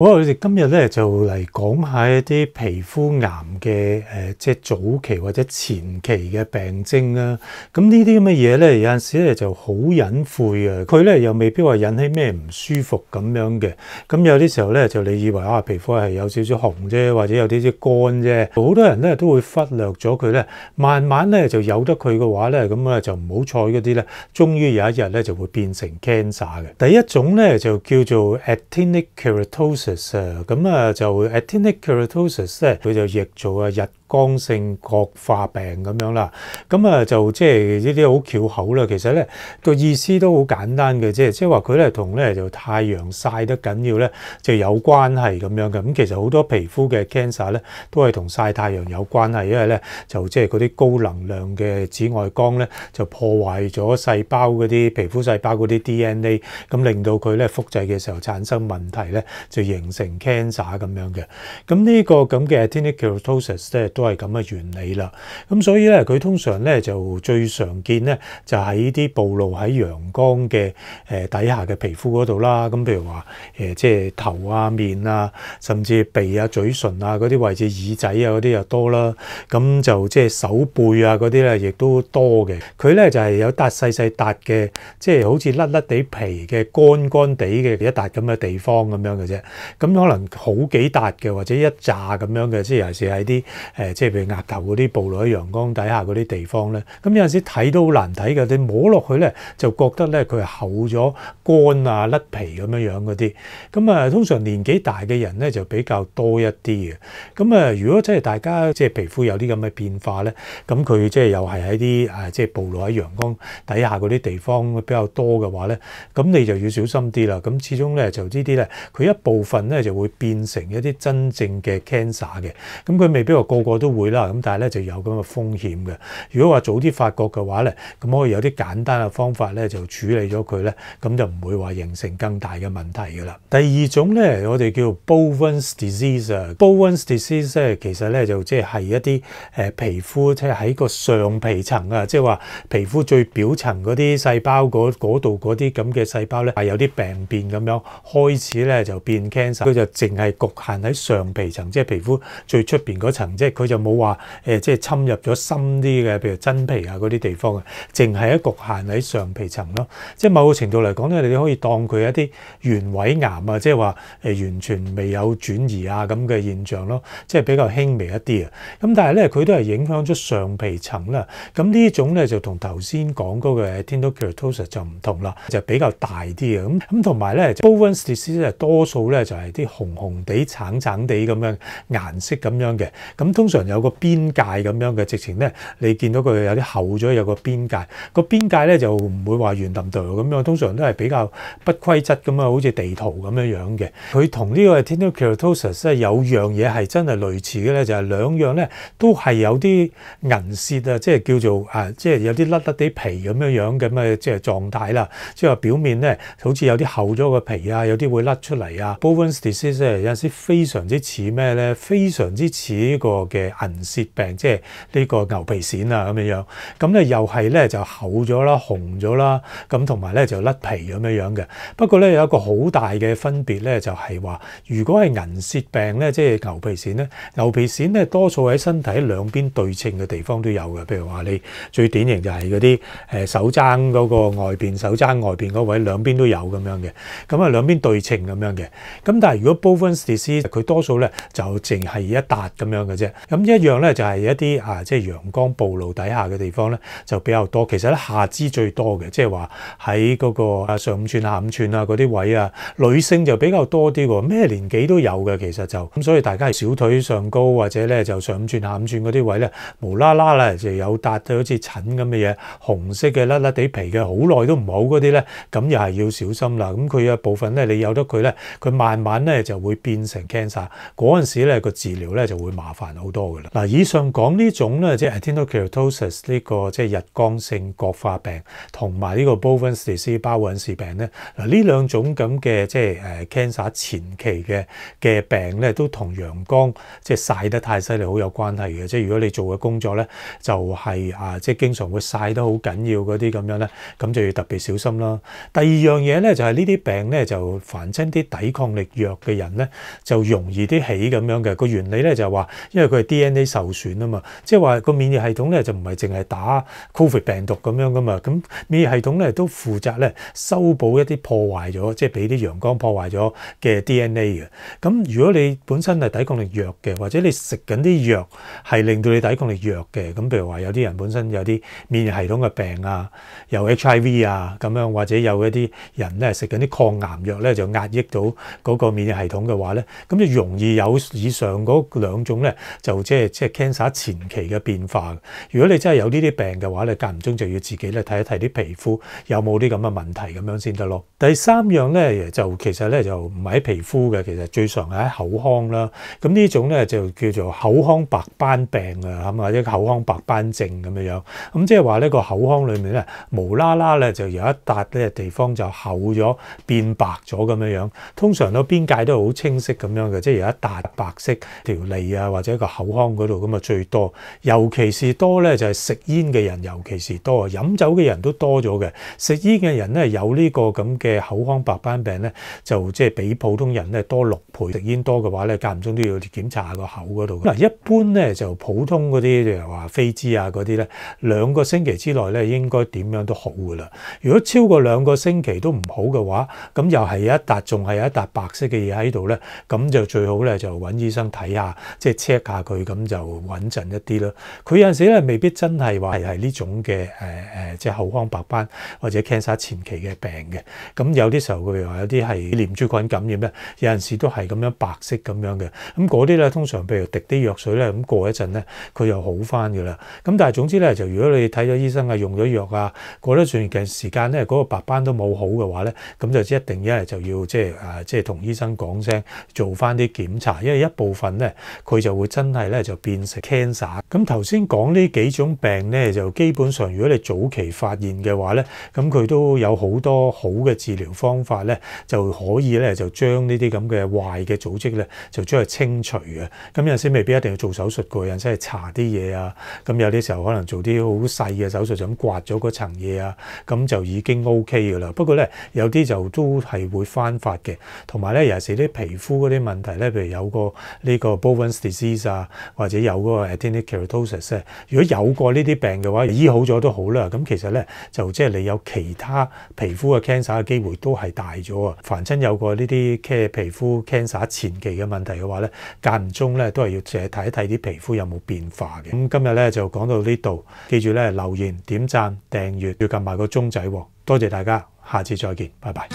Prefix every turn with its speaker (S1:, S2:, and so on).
S1: 我哋今日咧就嚟讲下一啲皮肤癌嘅诶，即系早期或者前期嘅病征啦。咁呢啲咁嘅嘢咧，有阵时咧就好隐晦嘅，佢咧又未必话引起咩唔舒服咁样嘅。咁有啲时候咧，就你以为啊，皮肤系有少少红啫，或者有啲啲干啫，好多人咧都会忽略咗佢咧，慢慢咧就有得佢嘅话咧，咁啊就唔好彩嗰啲咧，终于有一日咧就会变成 cancer 嘅。第一种咧就叫做 actinic keratosis。咁啊，就 a t y n i c keratosis 咧，佢就亦做啊日。光性角化病咁樣啦，咁啊就即係呢啲好巧口啦。其實咧個意思都好簡單嘅，即係即係話佢咧同咧就太陽曬得緊要咧就有關係咁樣嘅。咁其實好多皮膚嘅 cancer 咧都係同曬太陽有關係，因為咧就即係嗰啲高能量嘅紫外光咧就破壞咗細胞嗰啲皮膚細胞嗰啲 DNA，咁令到佢咧複製嘅時候產生問題咧就形成 cancer 咁樣嘅。咁呢個咁嘅 t i n i t i c u l o o s i s 咧。都係咁嘅原理啦，咁所以咧，佢通常咧就最常見咧就喺啲暴露喺陽光嘅底下嘅皮膚嗰度啦。咁譬如話即係頭啊、面啊，甚至鼻啊、嘴唇啊嗰啲位置、耳仔啊嗰啲又多啦。咁就即係手背啊嗰啲咧，亦都多嘅。佢咧就係有笪細細笪嘅，即係好似甩甩地皮嘅、乾乾地嘅一笪咁嘅地方咁樣嘅啫。咁可能好幾笪嘅，或者一揸咁樣嘅，即係尤其是喺啲誒。即係如壓頭嗰啲暴露喺陽光底下嗰啲地方咧，咁有陣時睇都好難睇嘅。你摸落去咧，就覺得咧佢係厚咗、乾啊、甩皮咁樣樣嗰啲。咁啊，通常年紀大嘅人咧就比較多一啲嘅。咁啊，如果即係大家即係皮膚有啲咁嘅變化咧，咁佢即係又係喺啲啊即係暴露喺陽光底下嗰啲地方比較多嘅話咧，咁你就要小心啲啦。咁始終咧就呢啲咧，佢一部分咧就會變成一啲真正嘅 cancer 嘅。咁佢未必話個個。都會啦，咁但係咧就有咁嘅風險嘅。如果話早啲發覺嘅話咧，咁可以有啲簡單嘅方法咧就處理咗佢咧，咁就唔會話形成更大嘅問題噶啦。第二種咧，我哋叫 Bowen's disease。Bowen's disease 其實咧就即係一啲誒皮膚即係喺個上皮層啊，即係話皮膚最表層嗰啲細胞嗰度嗰啲咁嘅細胞咧係有啲病變咁樣開始咧就變 cancer，佢就淨係局限喺上皮層，即係皮膚最出邊嗰層，即係佢。就冇話即係侵入咗深啲嘅，譬如真皮啊嗰啲地方啊，淨係一局限喺上皮層咯。即係某個程度嚟講咧，你可以當佢一啲原位癌啊，即係話完全未有轉移啊咁嘅現象咯，即係比較輕微一啲啊。咁但係咧，佢都係影響咗上皮層啦。咁呢種咧就同頭先講嗰個 t e n o c a r c i n o 就唔同啦，就比較大啲啊。咁咁同埋咧，Bowen's disease 咧多數咧就係啲紅紅地、橙橙地咁樣顏色咁樣嘅。咁通常。有個邊界咁樣嘅，直情咧你見到佢有啲厚咗，有個邊界。個邊界咧就唔會話圓冧度咁樣，通常都係比較不規則咁啊，好似地圖咁樣樣嘅。佢同呢個 t i n e c r o t o s i s 咧有樣嘢係真係類似嘅咧，就係兩樣咧都係有啲銀屑啊，即係叫做啊，即係有啲甩甩啲皮咁樣樣咁嘅即係狀態啦。即係話表面咧好似有啲厚咗個皮啊，有啲會甩出嚟啊。b o w e n s d i s e a s e 有陣時非常之似咩咧？非常之似呢個嘅。銀屑病即係呢個牛皮癬啊，咁樣樣咁咧，又係咧就厚咗啦、紅咗啦，咁同埋咧就甩皮咁樣樣嘅。不過咧有一個好大嘅分別咧，就係話，如果係銀屑病咧，即係牛皮癬咧，牛皮癬咧多數喺身體兩邊對稱嘅地方都有嘅。譬如話你最典型就係嗰啲手踭嗰個外邊、手踭外邊嗰位，兩邊都有咁樣嘅，咁啊兩邊對稱咁樣嘅。咁但係如果部分 f e n i s 佢多數咧就淨係一笪咁樣嘅啫。咁一樣咧，就係一啲啊，即係陽光暴露底下嘅地方咧，就比較多。其實咧，下肢最多嘅，即係話喺嗰個啊上五寸、下五寸啊嗰啲位啊，女性就比較多啲喎，咩年紀都有嘅。其實就咁，所以大家小腿上高或者咧就上五寸、下五寸嗰啲位咧，無啦啦咧就有達到好似疹咁嘅嘢，紅色嘅甩甩地皮嘅，好耐都唔好嗰啲咧，咁又係要小心啦。咁佢一部分咧，你有得佢咧，佢慢慢咧就會變成 cancer，嗰陣時咧個治療咧就會麻煩好多。多㗎啦！嗱，以上講呢種咧，即系 a t y p i c a keratosis 呢個即係日光性角化病，同埋呢個 Bowen's disease 包揾氏病咧。嗱，呢兩種咁嘅即係誒 cancer 前期嘅嘅病咧，都同陽光即係曬得太犀利好有關係嘅。即係如果你做嘅工作咧，就係啊，即係經常會曬得好緊要嗰啲咁樣咧，咁就要特別小心啦。第二樣嘢咧，就係呢啲病咧，就凡係啲抵抗力弱嘅人咧，就容易啲起咁樣嘅個原理咧，就係話因為佢。D N A 受損啊嘛，即係話個免疫系統咧就唔係淨係打 Covid 病毒咁樣噶嘛，咁免疫系統咧都負責咧修補一啲破壞咗，即係俾啲陽光破壞咗嘅 D N A 嘅。咁如果你本身係抵抗力弱嘅，或者你食緊啲藥係令到你抵抗力弱嘅，咁譬如話有啲人本身有啲免疫系統嘅病啊，有 H I V 啊咁樣，或者有一啲人咧食緊啲抗癌藥咧就壓抑到嗰個免疫系統嘅話咧，咁就容易有以上嗰兩種咧就。即係即係 cancer 前期嘅變化。如果你真係有呢啲病嘅話，你間唔中就要自己咧睇一睇啲皮膚有冇啲咁嘅問題咁樣先得咯。第三樣咧就其實咧就唔喺皮膚嘅，其實最常係喺口腔啦。咁呢種咧就叫做口腔白斑病啊，或者口腔白斑症咁樣樣。咁即係話呢個口腔裏面咧無啦啦咧就有一笪咧地方就厚咗變白咗咁樣樣。通常都邊界都好清晰咁樣嘅，即係有一笪白色條脷啊或者個口。口腔嗰度咁啊最多，尤其是多咧就系食烟嘅人，尤其是多，饮酒嘅人都多咗嘅。食烟嘅人咧有呢个咁嘅口腔白斑病咧，就即系比普通人咧多六倍。食烟多嘅话咧，间唔中都要检查下个口嗰度。嗱，一般咧就普通嗰啲，例如话飞滋啊嗰啲咧，两个星期之内咧应该点样都好噶啦。如果超过两个星期都唔好嘅话，咁又系一笪，仲系一笪白色嘅嘢喺度咧，咁就最好咧就揾医生睇下，即系 check 下佢。佢咁就穩陣一啲咯。佢有陣時咧，未必真係話係呢種嘅誒誒，即係口腔白斑或者 cancer 前期嘅病嘅。咁有啲時候，佢話有啲係念珠菌感染咧，有陣時都係咁樣白色咁樣嘅。咁嗰啲咧，通常譬如滴啲藥水咧，咁過一陣咧，佢又好翻噶啦。咁但係總之咧，就如果你睇咗醫生啊，用咗藥啊，過得算嘅時間咧，嗰個白斑都冇好嘅話咧，咁就一定一係就要即係誒即係同醫生講聲，做翻啲檢查，因為一部分咧佢就會真係。咧就變成 cancer。咁頭先講呢幾種病咧，就基本上如果你早期發現嘅話咧，咁佢都有好多好嘅治療方法咧，就可以咧就將呢啲咁嘅壞嘅組織咧，就將佢清除嘅。咁有時未必一定要做手術嘅，有時係查啲嘢啊。咁有啲時候可能做啲好細嘅手術，就咁刮咗嗰層嘢啊，咁就已經 O K 嘅啦。不過咧，有啲就都係會翻發嘅。同埋咧，尤其是啲皮膚嗰啲問題咧，譬如有個呢個 Bones Disease 啊。或者有嗰個 a t y n i c keratosis 如果有過呢啲病嘅話，醫好咗都好啦。咁其實咧就即係你有其他皮膚嘅 cancer 嘅機會都係大咗啊。凡親有過呢啲 c 皮膚 cancer 前期嘅問題嘅話咧，間唔中咧都係要借睇一睇啲皮膚有冇變化嘅。咁今日咧就講到呢度，記住咧留言、點讚、訂閱要撳埋個鐘仔喎。多謝大家，下次再見，拜拜。